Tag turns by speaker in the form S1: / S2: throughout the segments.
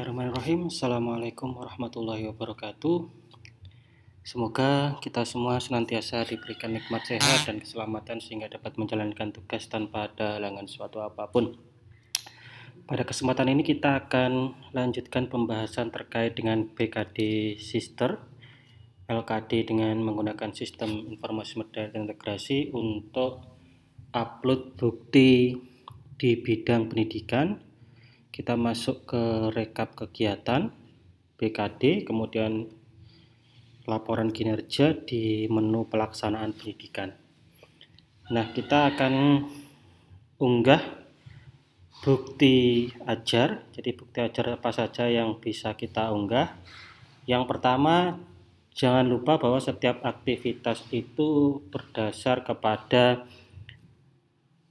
S1: Bismillahirrahmanirrahim Assalamualaikum warahmatullahi wabarakatuh Semoga kita semua senantiasa diberikan nikmat sehat dan keselamatan Sehingga dapat menjalankan tugas tanpa ada halangan suatu apapun Pada kesempatan ini kita akan lanjutkan pembahasan terkait dengan BKD Sister LKD dengan menggunakan sistem informasi modern dan integrasi untuk upload bukti di bidang pendidikan kita masuk ke rekap kegiatan BKD kemudian laporan kinerja di menu pelaksanaan pendidikan nah kita akan unggah bukti ajar jadi bukti ajar apa saja yang bisa kita unggah yang pertama jangan lupa bahwa setiap aktivitas itu berdasar kepada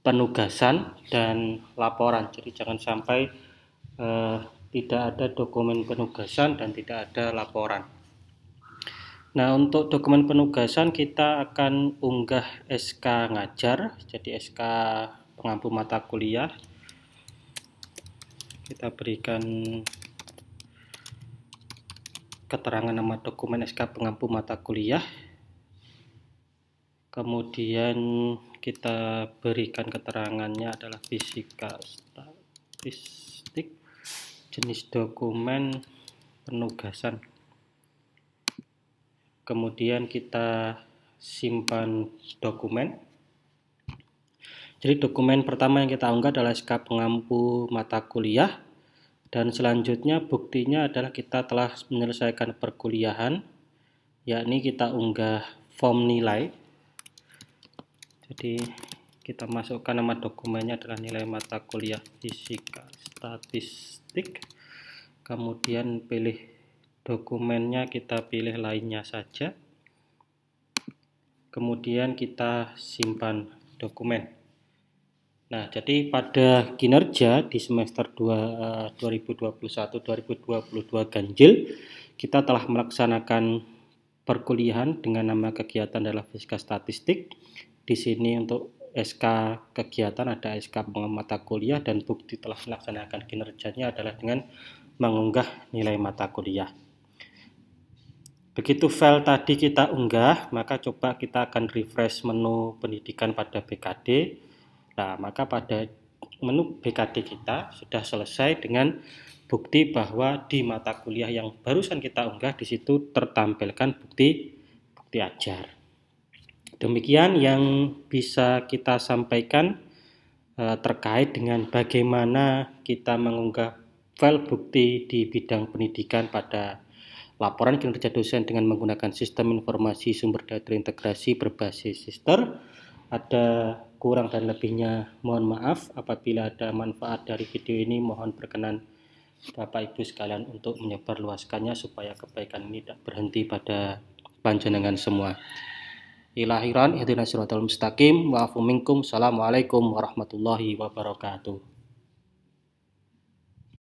S1: penugasan dan laporan jadi jangan sampai eh, tidak ada dokumen penugasan dan tidak ada laporan. Nah, untuk dokumen penugasan kita akan unggah SK ngajar, jadi SK pengampu mata kuliah. Kita berikan keterangan nama dokumen SK pengampu mata kuliah. Kemudian kita berikan keterangannya adalah fisika statis jenis dokumen penugasan kemudian kita simpan dokumen jadi dokumen pertama yang kita unggah adalah SK pengampu mata kuliah dan selanjutnya buktinya adalah kita telah menyelesaikan perkuliahan yakni kita unggah form nilai jadi kita masukkan nama dokumennya adalah nilai mata kuliah fisika statistik kemudian pilih dokumennya kita pilih lainnya saja kemudian kita simpan dokumen Nah, jadi pada kinerja di semester 2 2021-2022 eh, ganjil, kita telah melaksanakan perkuliahan dengan nama kegiatan adalah fisika statistik. Di sini untuk SK kegiatan, ada SK mata kuliah, dan bukti telah melaksanakan kinerjanya adalah dengan mengunggah nilai mata kuliah. Begitu file tadi kita unggah, maka coba kita akan refresh menu pendidikan pada BKD. Nah, maka pada menu BKD kita sudah selesai dengan bukti bahwa di mata kuliah yang barusan kita unggah di situ tertampilkan bukti bukti ajar. Demikian yang bisa kita sampaikan eh, terkait dengan bagaimana kita mengunggah file bukti di bidang pendidikan pada laporan kinerja dosen dengan menggunakan sistem informasi sumber data terintegrasi berbasis sister. Ada kurang dan lebihnya mohon maaf apabila ada manfaat dari video ini mohon berkenan Bapak Ibu sekalian untuk menyebarluaskannya supaya kebaikan ini tidak berhenti pada panjenengan semua ilahiran ihdinas siratal mustaqim wa afu minkum. Assalamualaikum warahmatullahi wabarakatuh.